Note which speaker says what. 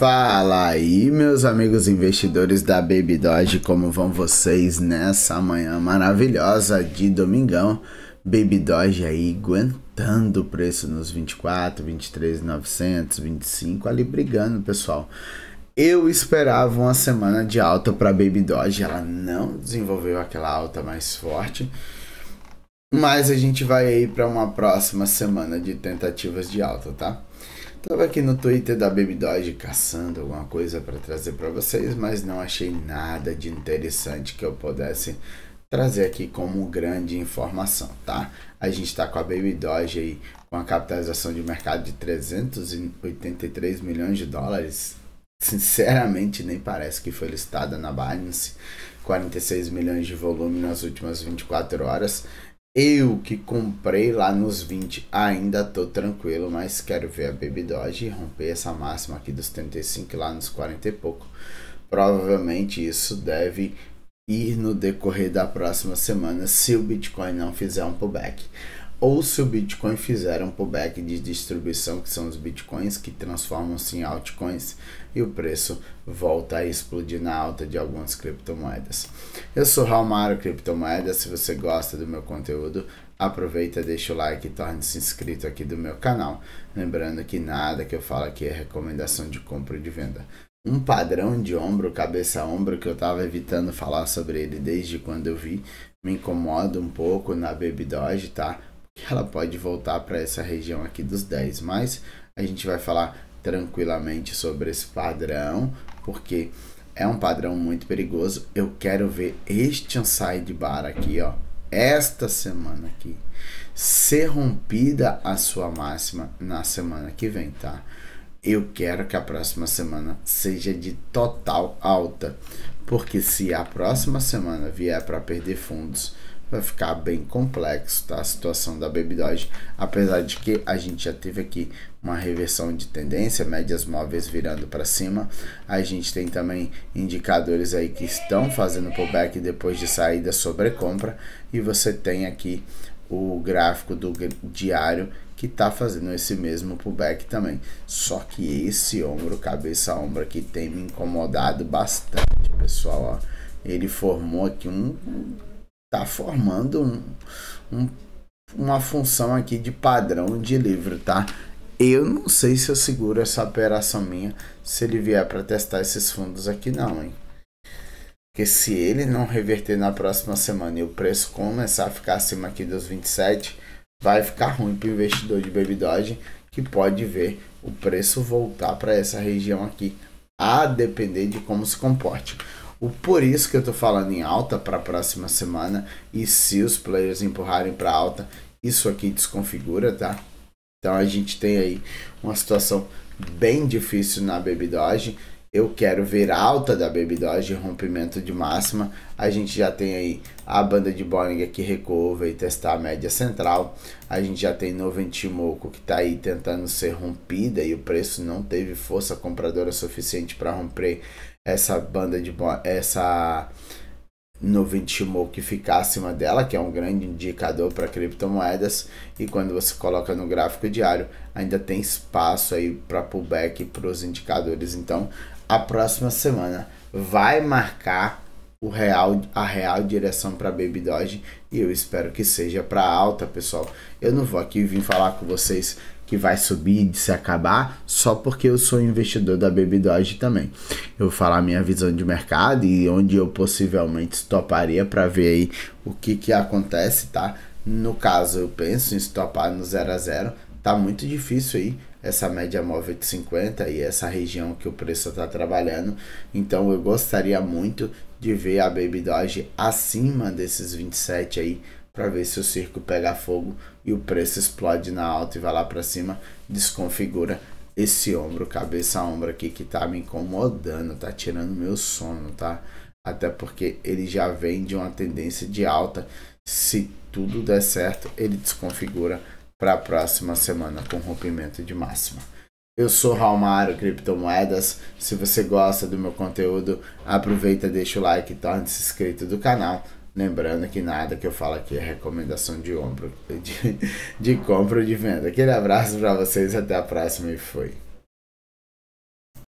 Speaker 1: Fala aí, meus amigos investidores da Baby Doge, como vão vocês nessa manhã maravilhosa de domingão? Baby Doge aí aguentando o preço nos 24, 23, 900, 25, ali brigando, pessoal. Eu esperava uma semana de alta para Baby Doge, ela não desenvolveu aquela alta mais forte. Mas a gente vai aí para uma próxima semana de tentativas de alta, tá? Tava aqui no Twitter da Baby Dodge caçando alguma coisa para trazer para vocês, mas não achei nada de interessante que eu pudesse trazer aqui como grande informação, tá? A gente está com a Baby Dodge aí com a capitalização de mercado de 383 milhões de dólares. Sinceramente, nem parece que foi listada na Binance. 46 milhões de volume nas últimas 24 horas eu que comprei lá nos 20, ainda tô tranquilo, mas quero ver a Baby Doge romper essa máxima aqui dos 35 lá nos 40 e pouco. Provavelmente isso deve ir no decorrer da próxima semana se o Bitcoin não fizer um pullback ou se o Bitcoin fizer um pullback de distribuição, que são os Bitcoins que transformam-se em altcoins e o preço volta a explodir na alta de algumas criptomoedas. Eu sou Raul Raulmaro Criptomoedas, se você gosta do meu conteúdo, aproveita, deixa o like e torne-se inscrito aqui do meu canal. Lembrando que nada que eu falo aqui é recomendação de compra e de venda um padrão de ombro, cabeça ombro que eu tava evitando falar sobre ele desde quando eu vi. Me incomoda um pouco na Baby Doge, tá? ela pode voltar para essa região aqui dos 10, mas a gente vai falar tranquilamente sobre esse padrão, porque é um padrão muito perigoso. Eu quero ver este de bar aqui, ó, esta semana aqui, ser rompida a sua máxima na semana que vem, tá? Eu quero que a próxima semana seja de total alta, porque se a próxima semana vier para perder fundos, vai ficar bem complexo tá? a situação da Baby apesar de que a gente já teve aqui uma reversão de tendência, médias móveis virando para cima, a gente tem também indicadores aí que estão fazendo pullback depois de saída sobre compra e você tem aqui o gráfico do diário que está fazendo esse mesmo pullback também. Só que esse ombro, cabeça ombro aqui tem me incomodado bastante, pessoal. Ó. Ele formou aqui um está formando um, um, uma função aqui de padrão de livro, tá? Eu não sei se eu seguro essa operação minha se ele vier para testar esses fundos aqui não, hein? Porque se ele não reverter na próxima semana e o preço começar a ficar acima aqui dos 27, vai ficar ruim para o investidor de Baby Doge, que pode ver o preço voltar para essa região aqui, a depender de como se comporte. O por isso que eu tô falando em alta para a próxima semana e se os players empurrarem para alta, isso aqui desconfigura, tá? Então a gente tem aí uma situação bem difícil na bebidagem eu quero ver alta da Baby Doge, rompimento de máxima. A gente já tem aí a banda de Boeing que recuou, e testar a média central. A gente já tem Novo Timoco que está aí tentando ser rompida e o preço não teve força compradora suficiente para romper essa banda de essa no Ventsmoke que ficar acima dela, que é um grande indicador para criptomoedas, e quando você coloca no gráfico diário, ainda tem espaço aí para pullback para os indicadores. Então, a próxima semana vai marcar o real, a real direção para Baby Doge e eu espero que seja para alta, pessoal. Eu não vou aqui vir falar com vocês que vai subir e se acabar só porque eu sou investidor da Baby Doge também. Eu vou falar minha visão de mercado e onde eu possivelmente stoparia para ver aí o que que acontece, tá? No caso, eu penso em topar no 0 a 0, tá muito difícil aí essa média móvel de 50 e essa região que o preço está trabalhando. Então eu gostaria muito de ver a Baby Doge acima desses 27 aí para ver se o circo pega fogo e o preço explode na alta e vai lá para cima, desconfigura esse ombro, cabeça ombro aqui que tá me incomodando, tá tirando meu sono, tá? Até porque ele já vem de uma tendência de alta. Se tudo der certo, ele desconfigura para a próxima semana com rompimento de máxima. Eu sou Raulmaro Criptomoedas. Se você gosta do meu conteúdo, aproveita, deixa o like e torne-se inscrito do canal. Lembrando que nada que eu falo aqui é recomendação de, ombro, de, de compra ou de venda. Aquele abraço para vocês, até a próxima e fui.